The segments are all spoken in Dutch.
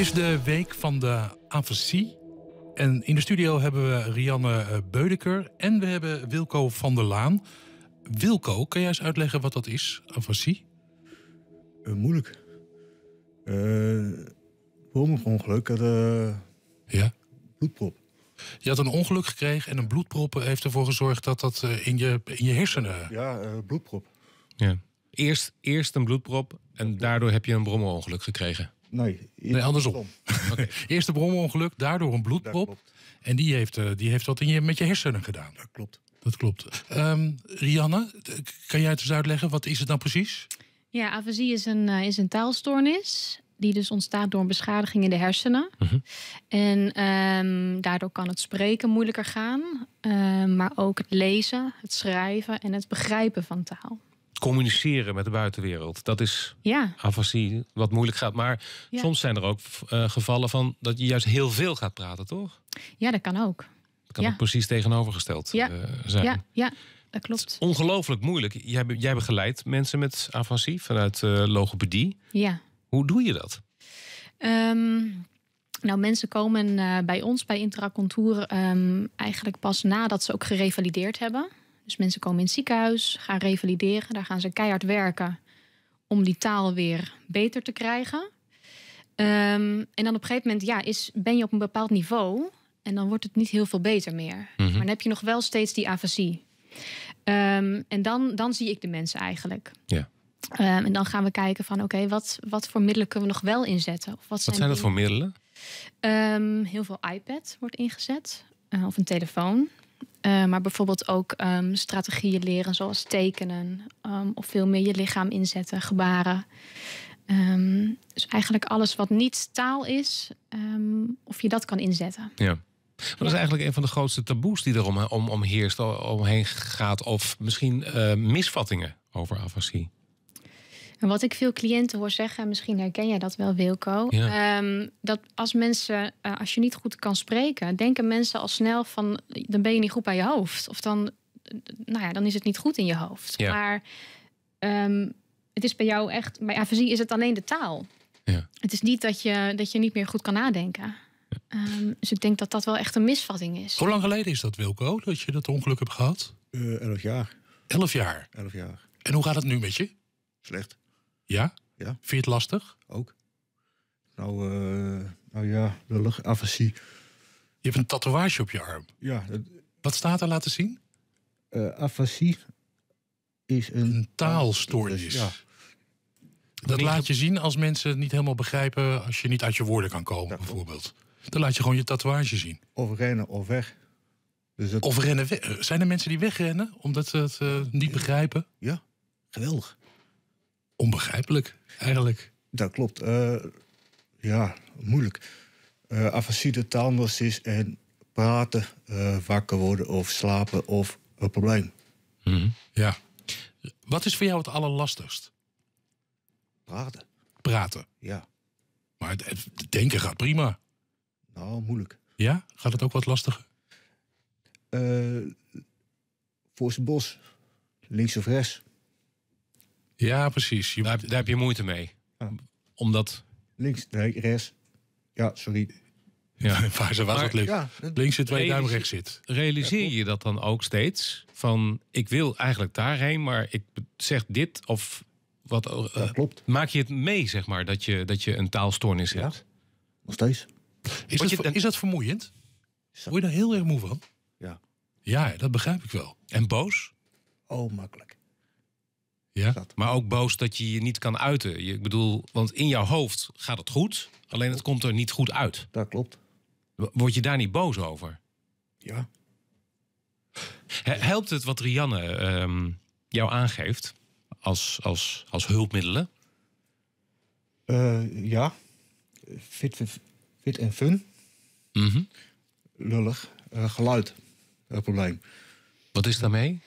is de week van de afasie. En in de studio hebben we Rianne eh, Beudeker en we hebben Wilco van der Laan. Wilco, kan jij eens uitleggen wat dat is, afasie? Uh, moeilijk. Uh, ongeluk. Eh, ja? Bloedprop. Je had een ongeluk gekregen en een bloedprop heeft ervoor gezorgd dat dat in je, in je hersenen. Ja, uh, bloedprop. Ja. Eerst, eerst een bloedprop en daardoor heb je een brommelongeluk gekregen. Nee, nee andersom. Eerste okay. daardoor een bloedprop. En die heeft, eh, die heeft wat in je, met je hersenen gedaan. Dat klopt. Dat klopt. Um, Rianne, kan jij het eens uitleggen? Wat is het dan nou precies? Ja, afasie is een, eh, is een taalstoornis die dus ontstaat door een beschadiging in de hersenen. Mhm. En ehm, daardoor kan het spreken moeilijker gaan, ehm, maar ook het lezen, het schrijven en het begrijpen van taal communiceren met de buitenwereld. Dat is ja. wat moeilijk gaat. Maar soms zijn er ook eh, gevallen van dat je juist heel veel gaat praten, toch? Ja, dat kan ook. Dat kan ook precies tegenovergesteld eh, zijn. Ja, ja. Dat klopt. Ongelooflijk moeilijk. Jij, hebt begeleidt mensen met avancie vanuit eh, logopedie. Ja. Hoe doe je dat? Ehm, nou, mensen komen bij ons bij Intracontour ehm, eigenlijk pas nadat ze ook gerevalideerd hebben. Dus mensen komen in het ziekenhuis, gaan revalideren, daar gaan ze keihard werken om die taal weer beter te krijgen. Ehm, en dan op een gegeven moment ja, is, ben je op een bepaald niveau en dan wordt het niet heel veel beter meer. Mhm. Maar dan heb je nog wel steeds die afasie. Ehm, en dan, dan zie ik de mensen eigenlijk. Ja. Ehm, en dan gaan we kijken van oké, wat, wat voor middelen kunnen we nog wel inzetten? Of wat zijn, zijn dat voor middelen? heel veel iPad wordt ingezet. Eh, of een telefoon. Eh, maar bijvoorbeeld ook ehm, strategieën leren, zoals tekenen ehm, of veel meer je lichaam inzetten, gebaren. Ehm, dus eigenlijk alles wat niet taal is, of je dat kan inzetten. Ja. Maar dat is eigenlijk een van de grootste taboes die er eh, om, om, heerst, omheen gaat, of misschien eh, misvattingen over afasie. En wat ik veel cliënten hoor zeggen, misschien herken jij dat wel, Wilco, ehm, dat als mensen, eh, als je niet goed kan spreken, denken mensen al snel van, dan ben je niet goed bij je hoofd. Of dan, nou ja, dan is het niet goed in je hoofd. Maar ehm, het is bij jou echt, bij afasie is het alleen de taal. Ja. Het is niet dat je, dat je niet meer goed kan nadenken. Ehm, dus ik denk dat dat wel echt een misvatting is. Hoe lang geleden is dat, Wilco, dat je dat ongeluk hebt gehad? Eh, elf jaar. Elf jaar? Elf jaar. En hoe gaat het nu met je? Slecht. Ja? ja? Vind je het lastig? Ook. Nou, eh, nou ja, de luchtafasie. Ah, je hebt een tatoeage op je arm. Ja. Wat staat er laten zien? Uh, eh, afasie is een, taalstoornis. Ja. Dat laat je zien als mensen het niet helemaal begrijpen... als je niet uit je woorden kan komen, bijvoorbeeld. Dan laat je gewoon je tatoeage zien. Of rennen of weg. Dus Of rennen weg. Zijn er mensen die wegrennen omdat ze het eh, niet begrijpen? Ja, geweldig onbegrijpelijk, eigenlijk. Dat klopt. Eh, ja, moeilijk. Uh, afacide is en praten, uh, wakker worden of slapen of een probleem. Mhm. Ja. Wat is voor jou het allerlastigst? Praten. Praten? Ja. Maar het, het denken gaat prima. Nou, moeilijk. Ja? Gaat het ook wat lastiger? Uh, voor zijn bos, links of rechts. Ja, precies. daar, heb je moeite mee. Omdat... Links, nee, rechts. Ja, sorry. Ja, waar ze was het Links zit, waar je duim rechts zit. Realiseer je dat dan ook steeds? Van, ik wil eigenlijk daarheen, maar ik zeg dit of wat... Eh, klopt. Maak je het mee, zeg maar, dat je, dat je een taalstoornis hebt? Nog steeds. Is dat, is dat vermoeiend? Word je daar heel erg moe van? Ja. Ja, dat begrijp ik wel. En boos? Oh, makkelijk. Ja, maar ook boos dat je je niet kan uiten. Je, ik bedoel, want in jouw hoofd gaat het goed, alleen het komt er niet goed uit. Dat klopt. Word je daar niet boos over? Ja. Helpt het wat Rianne ehm, jou aangeeft als, als, als hulpmiddelen? Eh, ja. Fit, fit, fit, en fun. Mm -hmm. Lullig. Eh, geluid. Eh, probleem. Wat is daarmee?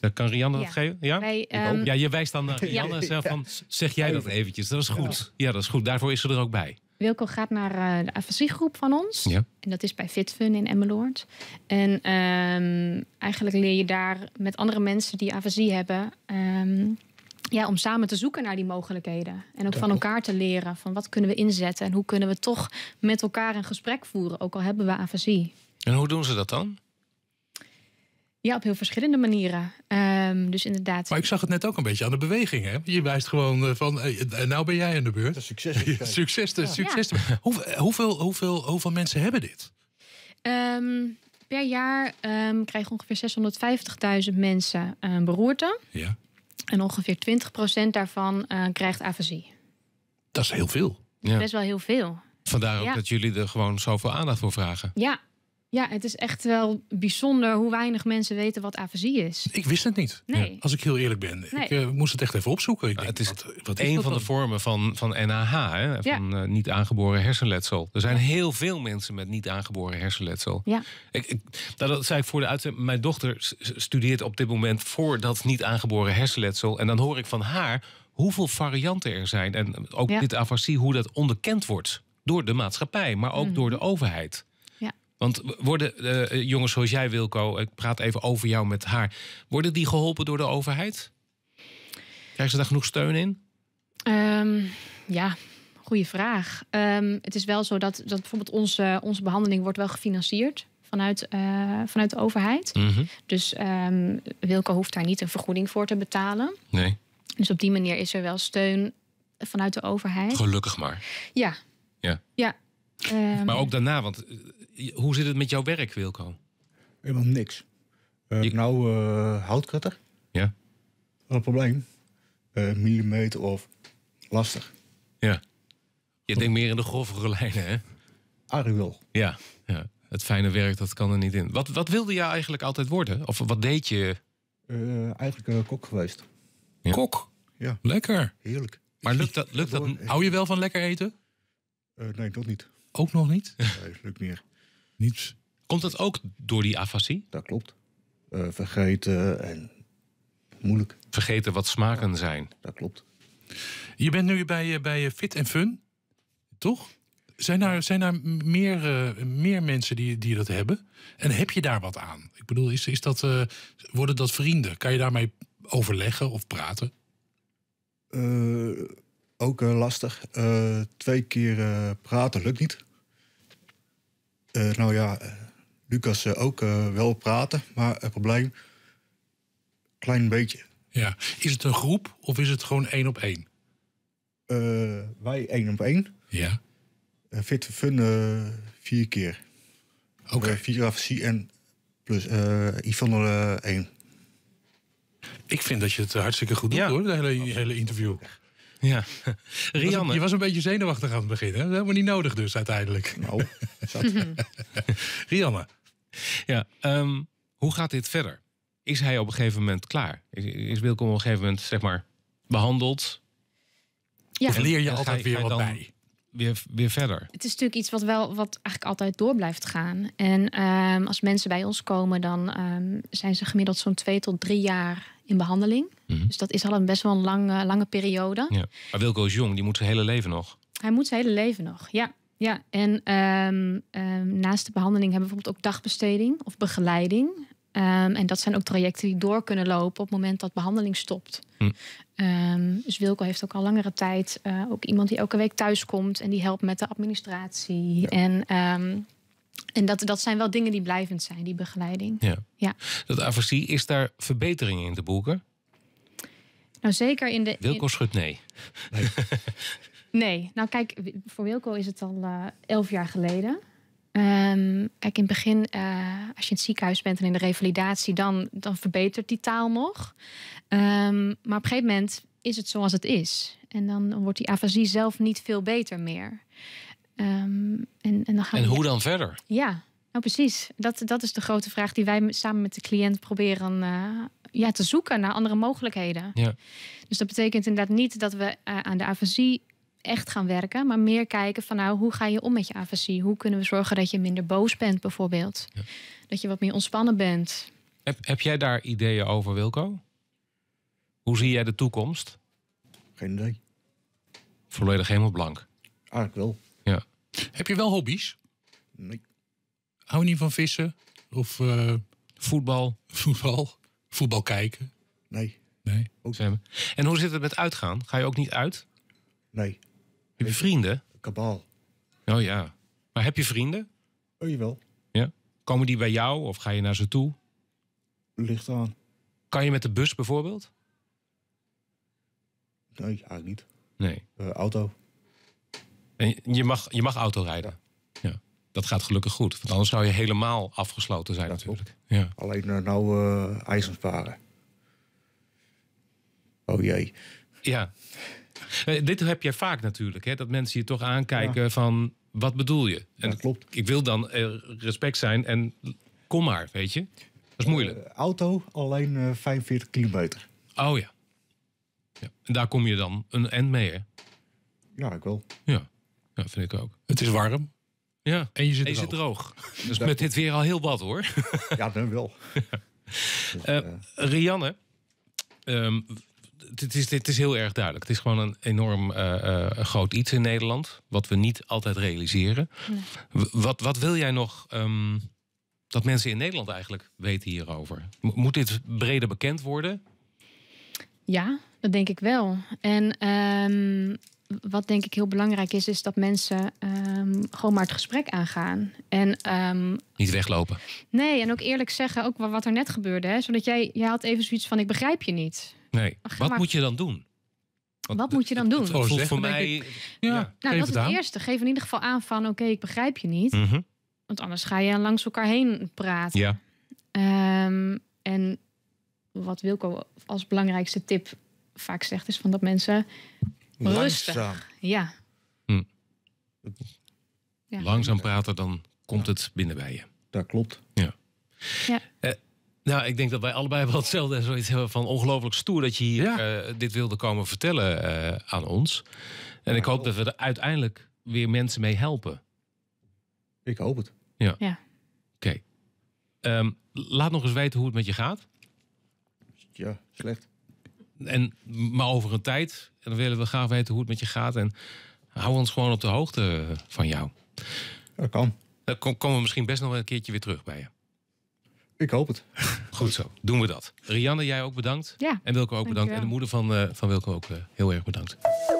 Eh, kan Rianne dat geven? Ja? Ehm, ja, je wijst dan naar eh, Rianne zelf eh, van, zeg jij dat eventjes. Dat is goed. Ja, dat is goed. Daarvoor is ze er ook bij. Wilco gaat naar de afasiegroep van ons. Ja. En dat is bij FitFun in Emmeloord. En ehm, eigenlijk leer je daar met andere mensen die afasie hebben... Ehm, ja, om samen te zoeken naar die mogelijkheden. En ook van elkaar te leren. Van wat kunnen we inzetten en hoe kunnen we toch met elkaar een gesprek voeren. Ook al hebben we afasie. En hoe doen ze dat dan? Ja, op heel verschillende manieren. Ehm, dus inderdaad. Maar ik zag het net ook een beetje aan de beweging. Hè? Je wijst gewoon eh, van, eh, eh, nou ben jij aan de beurt. succes. succes, succes. hoeveel, hoeveel, hoeveel mensen hebben dit? Ehm, per jaar um, krijgen ongeveer 650.000 mensen een beroerte. Ja. En ongeveer 20% daarvan krijgt afasie. Dat is heel veel. best wel heel veel. Vandaar ook dat jullie er gewoon zoveel aandacht voor vragen. Ja, ja, het is echt wel bijzonder hoe weinig mensen weten wat afasie is. Ik wist het niet, nee. als ik heel eerlijk ben. Ik eh, moest het echt even opzoeken. Ik nou, denk, het is wat, een van de vormen van, van NAH, hè, van eh, niet aangeboren hersenletsel. Er zijn heel veel mensen met niet aangeboren hersenletsel. Ja. Ik, nou, dat zei ik voor de uitzending. Mijn dochter studeert op dit moment voor dat niet aangeboren hersenletsel. En dan hoor ik van haar hoeveel varianten er zijn. En ook dit afasie, hoe dat onderkend wordt door de maatschappij, maar ook mhm. door de overheid. Want worden eh, eh, jongens zoals jij, Wilco, ik praat even over jou met haar. Worden die geholpen door de overheid? Krijgen ze daar genoeg steun in? Ehm, ja, goede vraag. Ehm, het is wel zo dat, dat bijvoorbeeld onze, onze behandeling wordt wel gefinancierd vanuit, eh, vanuit de overheid. Mhm. Dus um, Wilco hoeft daar niet een vergoeding voor te betalen. Nee. Dus op die manier is er wel steun vanuit de overheid. Gelukkig maar. Ja. Ja. ja. maar ook daarna, want hoe zit het met jouw werk, Wilco? Helemaal niks. Uh, Nou, uh, houtkutter. Ja. een probleem. Eh, millimeter of lastig. Ja. Je denkt meer in de grovere lijnen, hè? Arwil. Ja, ja. Het fijne werk, dat kan er niet in. Wat, wat wilde jij eigenlijk altijd worden? Of wat deed je? eigenlijk kok geweest. Kok? Ja. Lekker. Heerlijk. Maar lukt dat? Lukt dat hou je wel van lekker eten? nee, dat niet. Ook nog niet? Nee, lukt meer. Niets. Komt dat ook door die afasie? Dat klopt. Eh, vergeten en moeilijk. Vergeten wat smaken zijn. Dat klopt. Je bent nu bij, eh, bij eh, Fit en Fun, toch? Zijn er, zijn er meer, meer mensen die, die dat hebben? En heb je daar wat aan? Ik bedoel, is, is dat, worden dat vrienden? Kan je daarmee overleggen of praten? ook lastig. twee keer praten lukt niet. Eh, nou ja, eh, Lucas eh, ook wel praten, maar het probleem, klein beetje. Ja, is het een groep of is het gewoon één op één? wij één op één. Ja. Fit Fun vier keer. Oké. Okay. vier en plus Yvonne één. Ik vind dat je het hartstikke goed doet hoor, het hele, hele interview. Ja, Rianne. je was een beetje zenuwachtig aan het begin, Dat is helemaal niet nodig dus uiteindelijk. Nou, mhm. Rianne. Ja, ehm, hoe gaat dit verder? Is hij op een gegeven moment klaar? Is, is Wilkom op een gegeven moment, zeg maar, behandeld? Ja. leer je altijd weer wat bij? Weer, weer, verder. Het is natuurlijk iets wat wel wat eigenlijk altijd door blijft gaan. En ehm, als mensen bij ons komen, dan ehm, zijn ze gemiddeld zo'n twee tot drie jaar in behandeling. Mhm. Dus dat is al een best wel een lange, eh, lange periode. Ja. Maar Wilco is jong, die moet zijn hele leven nog. Hij moet zijn hele leven nog, ja. Ja, en ehm, ehm, naast de behandeling hebben we bijvoorbeeld ook dagbesteding of begeleiding. Ehm, en dat zijn ook trajecten die door kunnen lopen op het moment dat behandeling stopt. Hm. dus Wilco heeft ook al langere tijd eh, ook iemand die elke week thuis komt en die helpt met de administratie. Ja. En en dat, dat zijn wel dingen die blijvend zijn, die begeleiding. Ja. ja. Dat afasie, is daar verbetering in te boeken? Nou, zeker in de. Wilco in... schudt nee. nee. nou kijk, voor Wilco is het al uh, elf jaar geleden. Ehm, kijk, in het begin, eh, als je in het ziekenhuis bent en in de revalidatie, dan, dan verbetert die taal nog. Ehm, maar op een gegeven moment is het zoals het is. En dan wordt die afasie zelf niet veel beter meer. Ehm, en, en, dan gaan en hoe dan verder? Ja, nou precies. Dat, dat is de grote vraag die wij samen met de cliënt proberen eh, ja, te zoeken naar andere mogelijkheden. Ja. Dus dat betekent inderdaad niet dat we eh, aan de AVC echt gaan werken, maar meer kijken van nou, hoe ga je om met je AVC? Hoe kunnen we zorgen dat je minder boos bent bijvoorbeeld? Dat je wat meer ontspannen bent. Heb, heb jij daar ideeën over, Wilco? Hoe zie jij de toekomst? Geen idee. Volledig helemaal blank. Ah, ik wel. Heb je wel hobby's? Nee. Hou je niet van vissen? Of eh, voetbal? Voetbal? Voetbal kijken? Nee. Nee. Ook. En hoe zit het met uitgaan? Ga je ook niet uit? Nee. Heb je vrienden? Kabaal. Oh ja. Maar heb je vrienden? Oh, jawel. Ja? Komen die bij jou of ga je naar ze toe? Ligt aan. Kan je met de bus bijvoorbeeld? Nee, eigenlijk niet. Nee. Uh, auto. En je mag, je mag auto rijden. Ja. Dat gaat gelukkig goed. Want anders zou je helemaal afgesloten zijn natuurlijk. Ja. Alleen eh, nou uh, eh, ijs Oh jee. Ja. Eh, dit heb jij vaak natuurlijk, hè? dat mensen je toch aankijken van wat bedoel je? En dat klopt. Ik, wil dan respect zijn en kom maar, weet je. Dat is moeilijk. auto alleen uh, 45 kilometer. Oh ja. ja. En daar kom je dan een end mee, hè? Ja, ik wel. Ja. Ja, vind ik ook. Het is warm. Ja, en je zit, en droog. Dus met dit weer al heel wat hoor. Ja, dan wel. Eh, dus, eh, Rianne, dit ehm, is, dit is heel erg duidelijk. Het is gewoon een enorm eh, groot iets in Nederland. Wat we niet altijd realiseren. Wat, wat wil jij nog ehm, dat mensen in Nederland eigenlijk weten hierover? moet dit breder bekend worden? Ja, dat denk ik wel. En ehm, wat denk ik heel belangrijk is, is dat mensen ehm, gewoon maar het gesprek aangaan. En, ehm, Niet weglopen. Nee, en ook eerlijk zeggen, ook wat er net gebeurde. Hè? Zodat jij, jij had even zoiets van, ik begrijp je niet. Nee, wat moet je dan doen? wat moet je dan doen? Oh, voor mij... ja, nou, dat is het eerste. Geef in ieder geval aan van, oké, ik begrijp je niet. Mhm. Want anders ga je langs elkaar heen praten. Ja. Ehm, en wat Wilco als belangrijkste tip vaak zegt, is van dat mensen Rustig. Langzaam. Ja. Hm. ja. Langzaam praten, dan komt het binnen bij je. Dat klopt. Ja. ja. Eh, nou, ik denk dat wij allebei wel hetzelfde zoiets hebben van ongelooflijk stoer dat je hier eh, dit wilde komen vertellen eh, aan ons. En ik hoop dat we er uiteindelijk weer mensen mee helpen. Ik hoop het. Ja. ja. Oké. Ehm, laat nog eens weten hoe het met je gaat. Ja, slecht. En, maar over een tijd. En dan willen we graag weten hoe het met je gaat. En hou ons gewoon op de hoogte van jou. Dat kan. Dan komen we misschien best nog een keertje weer terug bij je. Ik hoop het. Goed zo, doen we dat. Rianne, jij ook bedankt. Ja, en Wilco ook bedankt. En de moeder van, Wilke eh, van Wilco ook eh, heel erg bedankt.